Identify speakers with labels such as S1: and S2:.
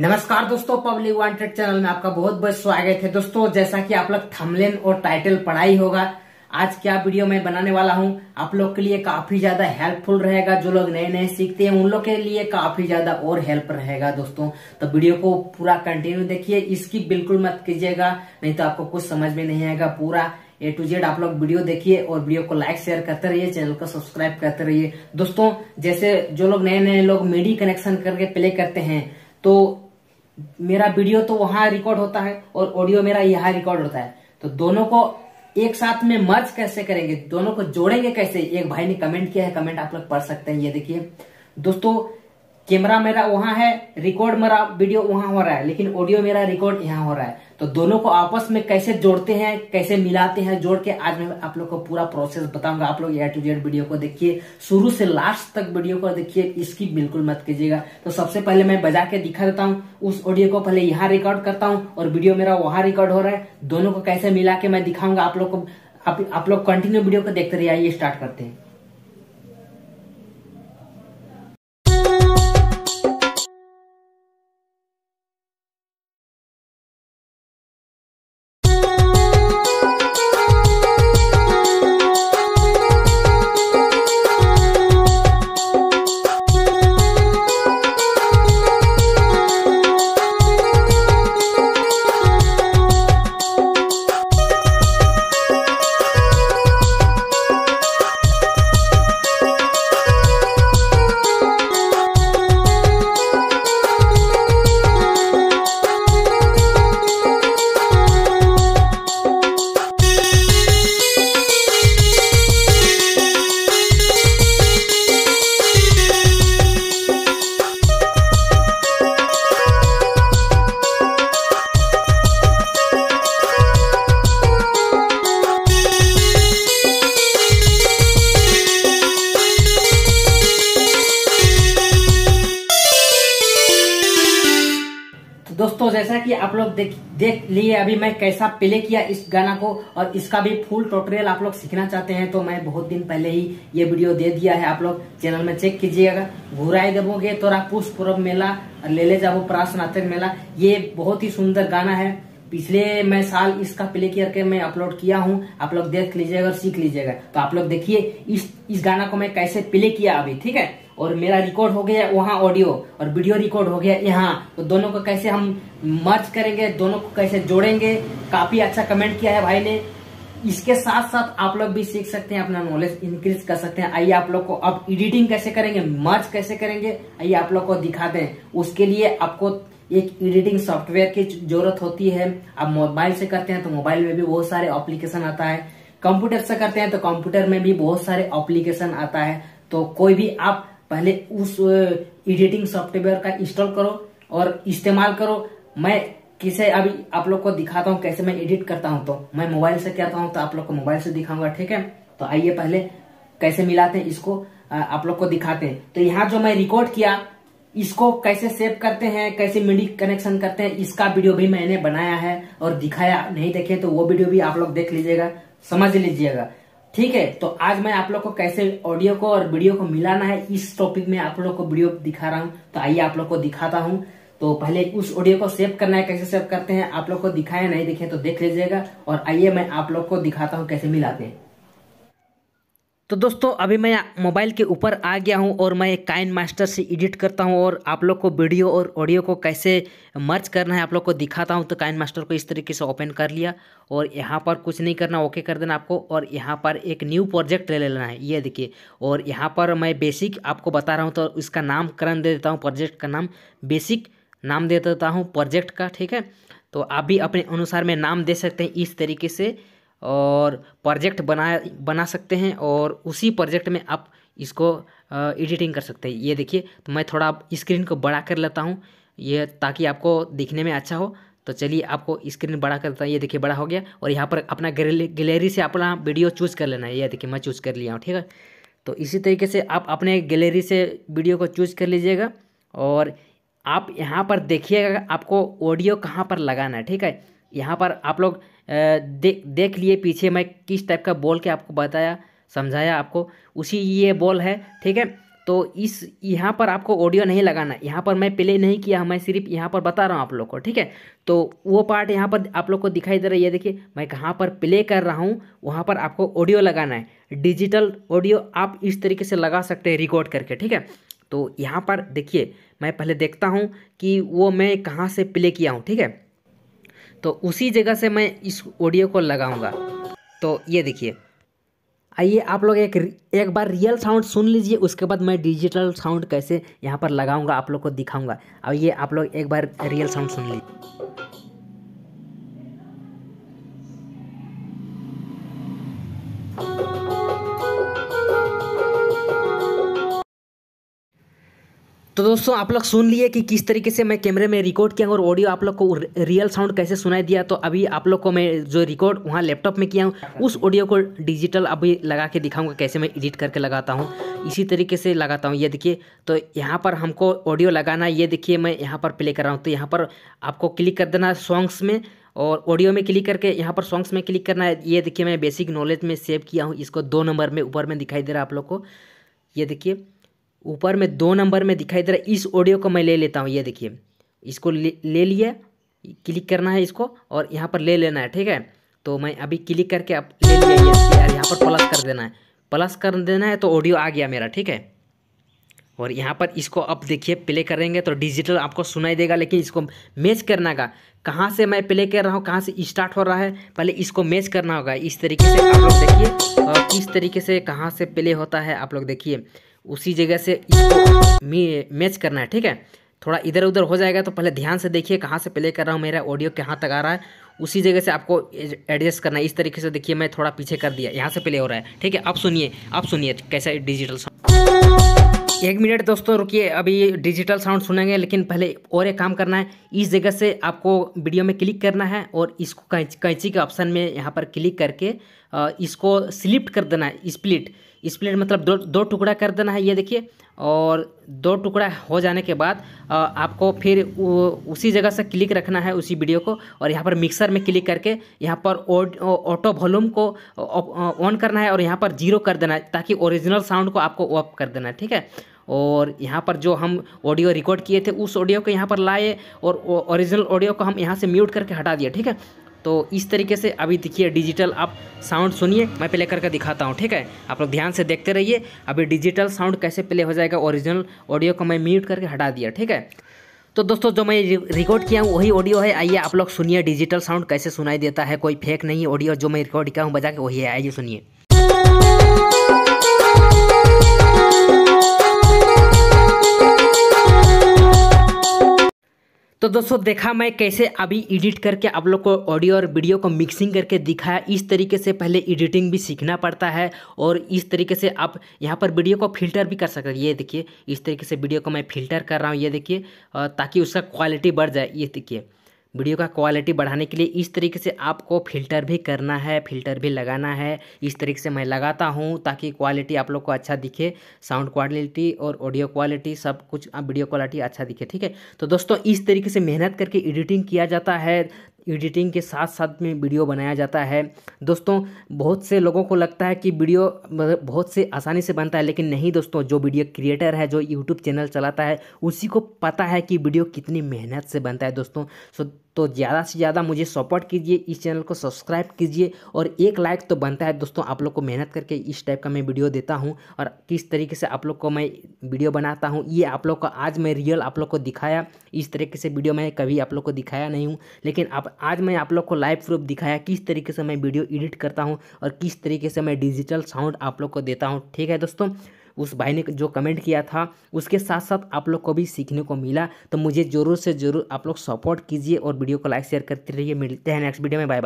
S1: नमस्कार दोस्तों public wanted channel में आपका बहुत बहुत स्वागत है दोस्तों जैसा कि आप लोग थमलेन और टाइटल पढ़ाई होगा आज क्या वीडियो मैं बनाने वाला हूं आप लोग के लिए काफी ज्यादा हेल्पफुल रहेगा जो लोग नए नए सीखते हैं उन लोग के लिए काफी ज्यादा और हेल्प रहेगा दोस्तों तो वीडियो को पूरा कंटिन्यू देखिए इसकी बिल्कुल मत कीजिएगा नहीं तो आपको कुछ समझ में नहीं आएगा पूरा ए टू जेड आप लोग वीडियो देखिए और वीडियो को लाइक शेयर करते रहिए चैनल को सब्सक्राइब करते रहिए दोस्तों जैसे जो लोग नए नए लोग मीडी कनेक्शन करके प्ले करते हैं तो मेरा वीडियो तो वहां रिकॉर्ड होता है और ऑडियो मेरा यहाँ रिकॉर्ड होता है तो दोनों को एक साथ में मर्ज कैसे करेंगे दोनों को जोड़ेंगे कैसे एक भाई ने कमेंट किया है कमेंट आप लोग पढ़ सकते हैं ये देखिए दोस्तों कैमरा मेरा वहां है रिकॉर्ड मेरा वीडियो वहां हो रहा है लेकिन ऑडियो मेरा रिकॉर्ड यहाँ हो रहा है तो दोनों को आपस में कैसे जोड़ते हैं कैसे मिलाते हैं जोड़ के आज मैं आप लोग को पूरा प्रोसेस बताऊंगा आप लोग ए टू जेड वीडियो को देखिए शुरू से लास्ट तक वीडियो को देखिए इसकी बिल्कुल मत कीजिएगा तो सबसे पहले मैं बजा के दिखा देता हूँ उस ऑडियो को पहले यहाँ रिकॉर्ड करता हूँ और वीडियो मेरा वहां रिकॉर्ड हो रहा है दोनों को कैसे मिला के मैं दिखाऊंगा आप लोग को आप, लोग कंटिन्यू वीडियो को देखते रहिए आइए स्टार्ट करते हैं जैसा कि आप लोग देख देख लिए अभी मैं कैसा प्ले किया इस गाना को और इसका भी फुल टोटोरियल आप लोग सीखना चाहते हैं तो मैं बहुत दिन पहले ही ये वीडियो दे दिया है आप लोग चैनल में चेक कीजिएगा घुराए देवोगे तोरा पुष्प पूर्व मेला और लेले जाबो प्रास मेला ये बहुत ही सुंदर गाना है पिछले मैं साल इसका प्ले करके मैं अपलोड किया हूँ आप लोग देख लीजिएगा और सीख लीजिएगा तो आप लोग देखिए इस इस गाना को मैं कैसे प्ले किया अभी ठीक है और मेरा रिकॉर्ड हो गया वहाँ ऑडियो और वीडियो रिकॉर्ड हो गया यहाँ तो दोनों को कैसे हम मर्च करेंगे दोनों को कैसे जोड़ेंगे काफी अच्छा कमेंट किया है भाई ने इसके साथ साथ आप लोग भी सीख सकते हैं अपना नॉलेज इंक्रीज कर सकते हैं आइए आप लोग को अब एडिटिंग कैसे करेंगे मर्च कैसे करेंगे आइए आप लोग को दिखा दें उसके लिए आपको एक एडिटिंग सॉफ्टवेयर की जरूरत होती है आप मोबाइल से करते हैं तो मोबाइल में भी बहुत सारे एप्लीकेशन आता है कंप्यूटर से करते हैं तो कंप्यूटर में भी बहुत सारे एप्लीकेशन आता है तो कोई भी आप पहले उस एडिटिंग सॉफ्टवेयर का इंस्टॉल करो और इस्तेमाल करो मैं किसे अभी आप लोग को दिखाता हूँ कैसे मैं एडिट करता हूँ तो मैं मोबाइल से करता हूँ तो आप लोग को मोबाइल से दिखाऊंगा ठीक है तो आइए पहले कैसे मिलाते हैं इसको आप लोग को दिखाते हैं तो यहाँ जो मैं रिकॉर्ड किया इसको कैसे सेव करते हैं कैसे मिडी कनेक्शन करते हैं इसका वीडियो भी मैंने बनाया है और दिखाया नहीं देखे तो वो वीडियो भी आप लोग देख लीजिएगा समझ लीजिएगा ठीक है तो आज मैं आप लोग को कैसे ऑडियो को और वीडियो को मिलाना है इस टॉपिक में आप लोग को वीडियो दिखा रहा हूँ तो आइए आप लोग को दिखाता हूँ तो पहले उस ऑडियो को सेव करना है कैसे सेव करते हैं आप लोग को दिखाया नहीं दिखे तो देख लीजिएगा और आइए मैं आप लोग को दिखाता हूँ कैसे मिलाते हैं तो दोस्तों अभी मैं मोबाइल के ऊपर आ गया हूं और मैं काइन मास्टर से एडिट करता हूं और आप लोग को वीडियो और ऑडियो को कैसे मर्ज करना है आप लोग को दिखाता हूं तो काइन मास्टर को इस तरीके से ओपन कर लिया और यहां पर कुछ नहीं करना ओके कर देना आपको और यहां पर एक न्यू प्रोजेक्ट ले लेना है ये देखिए और यहाँ पर मैं बेसिक आपको बता रहा हूँ तो उसका नामकरण दे देता हूँ प्रोजेक्ट का नाम बेसिक नाम दे देता हूँ प्रोजेक्ट का ठीक है तो आप भी अपने अनुसार में नाम दे सकते हैं इस तरीके से और प्रोजेक्ट बना बना सकते हैं और उसी प्रोजेक्ट में आप इसको एडिटिंग कर सकते हैं ये देखिए तो मैं थोड़ा स्क्रीन को बड़ा कर लेता हूँ ये ताकि आपको दिखने में अच्छा हो तो चलिए आपको स्क्रीन बड़ा करता है ये देखिए बड़ा हो गया और यहाँ पर अपना गैलरी से अपना वीडियो चूज़ कर लेना है ये देखिए मैं चूज़ कर लिया हूँ ठीक है तो इसी तरीके से आप अपने गैलरी से वीडियो को चूज़ कर लीजिएगा और आप यहाँ पर देखिएगा आपको ऑडियो कहाँ पर लगाना है ठीक है यहाँ पर आप लोग दे, देख लिए पीछे मैं किस टाइप का बॉल के आपको बताया समझाया आपको उसी ये बॉल है ठीक है तो इस यहाँ पर आपको ऑडियो नहीं लगाना यहाँ पर मैं प्ले नहीं किया मैं सिर्फ यहाँ पर बता रहा हूँ आप लोग को ठीक है तो वो पार्ट यहाँ पर आप लोग को दिखाई दे रहा है ये देखिए मैं कहाँ पर प्ले कर रहा हूँ वहाँ पर आपको ऑडियो लगाना है डिजिटल ऑडियो आप इस तरीके से लगा सकते हैं रिकॉर्ड करके ठीक है तो यहाँ पर देखिए मैं पहले देखता हूँ कि वो मैं कहाँ से प्ले किया हूँ ठीक है तो उसी जगह से मैं इस ऑडियो को लगाऊंगा तो ये देखिए आइए आप लोग एक एक बार रियल साउंड सुन लीजिए उसके बाद मैं डिजिटल साउंड कैसे यहाँ पर लगाऊंगा आप लोग को दिखाऊंगा अब ये आप लोग एक बार रियल साउंड सुन लीजिए दोस्तों आप लोग सुन लिए कि किस तरीके से मैं कैमरे में रिकॉर्ड किया हूँ और ऑडियो आप लोग को रियल साउंड कैसे सुनाई दिया तो अभी आप लोग को मैं जो रिकॉर्ड वहाँ लैपटॉप में किया हूँ उस ऑडियो को डिजिटल अभी लगा के दिखाऊंगा कैसे मैं एडिट करके लगाता हूँ इसी तरीके से लगाता हूँ ये देखिए तो यहाँ पर हमको ऑडियो लगाना ये देखिए मैं यहाँ पर प्ले कर रहा हूँ तो यहाँ पर आपको क्लिक कर देना सॉन्ग्स में और ऑडियो में क्लिक करके यहाँ पर सॉन्ग्स में क्लिक करना है ये देखिए मैं बेसिक नॉलेज में सेव किया हूँ इसको दो नंबर में ऊपर में दिखाई दे रहा है आप लोग को ये देखिए ऊपर में दो नंबर में दिखाई दे रहा है इस ऑडियो को मैं ले लेता हूँ ये देखिए इसको ले, ले लिया क्लिक करना है इसको और यहाँ पर ले लेना है ठीक है तो मैं अभी क्लिक करके आप ले लिया यार यहाँ पर प्लस कर देना है प्लस कर देना है तो ऑडियो आ गया मेरा ठीक है और यहाँ पर इसको अब देखिए प्ले करेंगे तो डिजिटल आपको सुनाई देगा लेकिन इसको मैच करना का कहाँ से मैं प्ले कर रहा हूँ कहाँ से स्टार्ट हो रहा है पहले इसको मैच करना होगा इस तरीके से आप लोग देखिए और किस तरीके से कहाँ से प्ले होता है आप लोग देखिए उसी जगह से इसको मैच करना है ठीक है थोड़ा इधर उधर हो जाएगा तो पहले ध्यान से देखिए कहाँ से प्ले कर रहा हूँ मेरा ऑडियो कहाँ तक आ रहा है उसी जगह से आपको एडजस्ट करना है इस तरीके से देखिए मैं थोड़ा पीछे कर दिया यहाँ से प्ले हो रहा है ठीक है आप सुनिए आप सुनिए कैसा डिजिटल साउंड एक मिनट दोस्तों रुकिए अभी डिजिटल साउंड सुनेंगे लेकिन पहले और एक काम करना है इस जगह से आपको वीडियो में क्लिक करना है और इसको कैंची के ऑप्शन में यहाँ पर क्लिक करके इसको स्लिप्ट कर देना है स्प्लिट स्प्लिट मतलब दो दो टुकड़ा कर देना है ये देखिए और दो टुकड़ा हो जाने के बाद आपको फिर उसी जगह से क्लिक रखना है उसी वीडियो को और यहाँ पर मिक्सर में क्लिक करके यहाँ पर ऑटो वॉल्यूम को ऑन करना है और यहाँ पर जीरो कर देना है ताकि ओरिजिनल साउंड को आपको ऑफ कर देना है ठीक है और यहाँ पर जो हम ऑडियो रिकॉर्ड किए थे उस ऑडियो को यहाँ पर लाए और ओरिजिनल ऑडियो को हम यहाँ से म्यूट करके हटा दिया ठीक है तो इस तरीके से अभी देखिए डिजिटल आप साउंड सुनिए मैं प्ले करके दिखाता हूँ ठीक है आप लोग ध्यान से देखते रहिए अभी डिजिटल साउंड कैसे प्ले हो जाएगा ओरिजिनल ऑडियो को मैं म्यूट करके हटा दिया ठीक है तो दोस्तों जो मैं रिकॉर्ड किया हूँ वही ऑडियो है आइए आप लोग सुनिए डिजिटल साउंड कैसे सुनाई देता है कोई फेक नहीं ऑडियो जो मैं रिकॉर्ड किया हूँ बजा के वही है आइए सुनिए तो दोस्तों देखा मैं कैसे अभी एडिट करके आप लोग को ऑडियो और वीडियो को मिक्सिंग करके दिखाया इस तरीके से पहले एडिटिंग भी सीखना पड़ता है और इस तरीके से आप यहाँ पर वीडियो को फिल्टर भी कर सकते हैं ये देखिए इस तरीके से वीडियो को मैं फिल्टर कर रहा हूँ ये देखिए ताकि उसका क्वालिटी बढ़ जाए ये देखिए वीडियो का क्वालिटी बढ़ाने के लिए इस तरीके से आपको फ़िल्टर भी करना है फ़िल्टर भी लगाना है इस तरीके से मैं लगाता हूँ ताकि क्वालिटी आप लोग को अच्छा दिखे साउंड क्वालिटी और ऑडियो क्वालिटी सब कुछ वीडियो क्वालिटी अच्छा दिखे ठीक है तो दोस्तों इस तरीके से मेहनत करके एडिटिंग किया जाता है एडिटिंग के साथ साथ में वीडियो बनाया जाता है दोस्तों बहुत से लोगों को लगता है कि वीडियो बहुत से आसानी से बनता है लेकिन नहीं दोस्तों जो वीडियो क्रिएटर है जो यूट्यूब चैनल चलाता है उसी को पता है कि वीडियो कितनी मेहनत से बनता है दोस्तों सो तो ज़्यादा से ज़्यादा मुझे सपोर्ट कीजिए इस चैनल को सब्सक्राइब कीजिए और एक लाइक तो बनता है दोस्तों आप लोग को मेहनत करके इस टाइप का मैं वीडियो देता हूँ और किस तरीके से आप लोग को मैं वीडियो बनाता हूँ ये आप लोग को आज मैं रियल आप लोग को दिखाया इस तरीके से वीडियो मैं कभी आप लोग को दिखाया नहीं हूँ लेकिन आप आज मैं आप लोग को लाइव प्रूफ दिखाया किस तरीके से मैं वीडियो एडिट करता हूँ और किस तरीके से मैं डिजिटल साउंड आप लोग को देता हूँ ठीक है दोस्तों उस भाई ने जो कमेंट किया था उसके साथ साथ आप लोग को भी सीखने को मिला तो मुझे ज़रूर से ज़रूर आप लोग सपोर्ट कीजिए और वीडियो को लाइक शेयर करते रहिए मिलते हैं नेक्स्ट वीडियो में बाय बाय